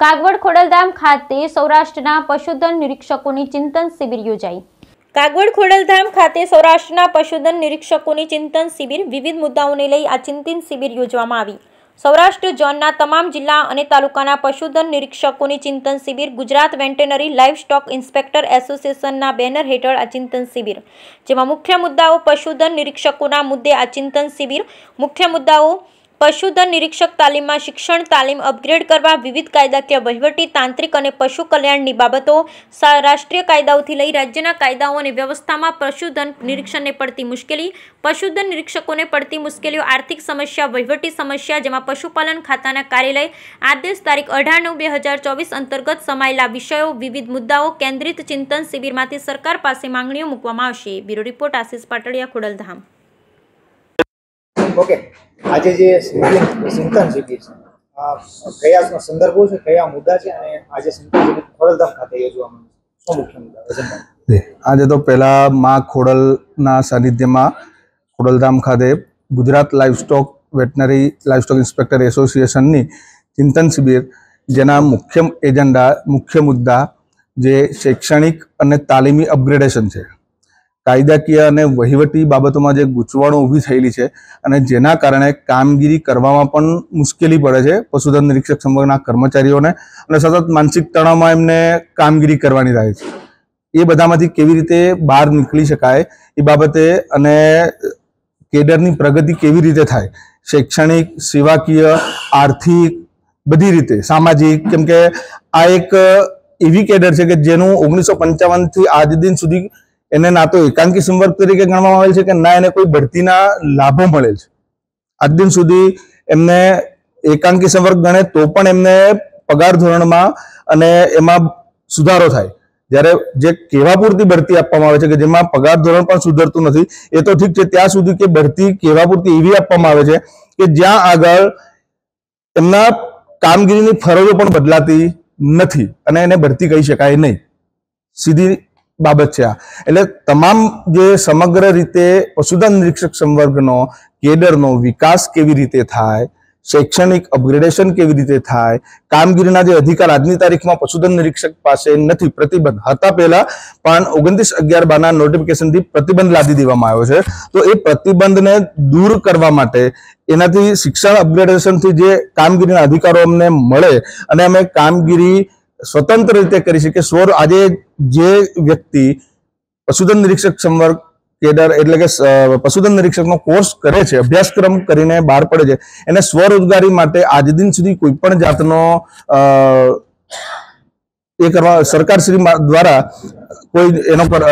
કાગવડ ખોડલધામ ખાતે સૌરાષ્ટ્રના પશુધન નિરીક્ષકોની ચિંતન શિબિર યોજાઈ કાગવડ ખોડલધામ ખાતે સૌરાષ્ટ્રના પશુધન નિરીક્ષકોની ચિંતન શિબિર વિવિધ મુદ્દાઓને લઈ આ ચિંતન શિબિર યોજવામાં આવી સૌરાષ્ટ્ર ઝોનના તમામ જિલ્લા અને તાલુકાના પશુધન નિરીક્ષકોની ચિંતન શિબિર Gujarat veterinary livestock inspector એસોસિએશનના બેનર હેઠળ આ ચિંતન શિબિર જેમાં મુખ્ય મુદ્દાઓ પશુધન નિરીક્ષકોના મુદ્દે આ ચિંતન શિબિર મુખ્ય મુદ્દાઓ પશુધન નિરીક્ષક તાલીમમાં શિક્ષણ તાલીમ અપગ્રેડ કરવા વિવિધ કાયદાકીય વહીવટી તાંત્રિક અને પશુ કલ્યાણની બાબતો રાષ્ટ્રીય કાયદાઓથી લઈ રાજ્યના કાયદાઓ અને વ્યવસ્થામાં પશુધન નિરીક્ષણને પડતી મુશ્કેલી પશુધન નિરીક્ષકોને પડતી મુશ્કેલીઓ આર્થિક સમસ્યા વહીવટી સમસ્યા જેમાં પશુપાલન ખાતાના કાર્યાલય આદેશ તારીખ અઢાર નવ બે હજાર ચોવીસ અંતર્ગત સમાયેલા વિષયો વિવિધ મુદ્દાઓ કેન્દ્રિત ચિંતન શિબિરમાંથી સરકાર પાસે માંગણીઓ મૂકવામાં આવશે bureau report Ashish Patadiya Khodaldham okay આજે જે ચિંતન શિબિર છે કયા સંદર્ભો છે કયા મુદ્દા છે અને આજે ચિંતન શિબિર ખોડલધામ ખાતે યોજવામાં શું મુખ્ય મુદ્દા આજે તો પહેલા માં ખોડલના સાનિધ્યમાં ખોડલધામ ખાતે Gujarat stock veterinary stock inspector એસોસિએશનની ચિંતન શિબિર જેના મુખ્ય એજન્ડા મુખ્ય મુદ્દા જે શૈક્ષણિક અને તાલીમી અપગ્રેડેશન છે કાયદાકીય અને વહીવટી બાબતોમાં જે ગૂંચવણો ઊભી થયેલી છે અને જેના કારણે કામગીરી કરવામાં પણ મુશ્કેલી પડે છે પશુધન નિરીક્ષક સંઘના કર્મચારીઓને અને સતત માનસિક તણાવમાં એમને કામગીરી કરવાની રહે છે એ બધામાંથી કેવી રીતે બહાર નીકળી શકાય એ બાબતે અને કેડરની પ્રગતિ કેવી રીતે થાય શૈક્ષણિક સેવાકીય આર્થિક બધી રીતે સામાજિક કેમ કે આ એક એવી કેડર છે કે જેનું ઓગણીસો પંચાવનથી આજ દિન સુધી એને ના તો એકાંકી સંવર્ગ તરીકે ગણવામાં આવેલ છે કે ના એને કોઈ ભરતીના લાભો મળેલ છે આજ દિન સુધી એમને એકાંકી સંવર્ગ ગણે તો પણ એમને પગાર ધોરણમાં અને એમાં સુધારો થાય જ્યારે જે કેવા પૂરતી ભરતી આપવામાં આવે છે કે જેમાં પગાર ધોરણ પણ સુધરતું નથી એ તો ઠીક છે ત્યાં સુધી કે ભરતી કેવા પૂરતી એવી આપવામાં આવે છે કે જ્યાં આગળ એમના કામગીરીની ફરજો પણ બદલાતી નથી અને એને ભરતી કહી શકાય નહીં સીધી બાબત છે આ એટલે તમામ જે સમગ્ર રીતે પશુધન નિરીક્ષક સંવર્ગનો કેડરનો વિકાસ કેવી રીતે થાય શૈક્ષણિક અપગ્રેડેશન કેવી રીતે થાય કામગીરીના જે અધિકાર આજની તારીખમાં પશુધન નિરીક્ષક પાસે નથી પ્રતિબંધ હતા પહેલા પણ ઓગણત્રીસ અગિયાર બારના નોટિફિકેશનથી પ્રતિબંધ લાદી દેવામાં આવ્યો છે તો એ પ્રતિબંધને દૂર કરવા માટે એનાથી શિક્ષણ અપગ્રેડેશનથી જે કામગીરીના અધિકારો અમને મળે અને અમે કામગીરી સ્વતંત્ર રીતે કરી શકીએ સ્વર આજે જે વ્યક્તિ પશુધન નિરીક્ષક સંવર્ગ કેડર એટલે કે પશુધન નિરીક્ષકનો કોર્સ કરે છે અભ્યાસક્રમ કરીને બહાર પડે છે એને સ્વરોજગારી માટે આજ દિન સુધી કોઈ પણ જાતનો એ કરવા સરકાર દ્વારા કોઈ એનો પર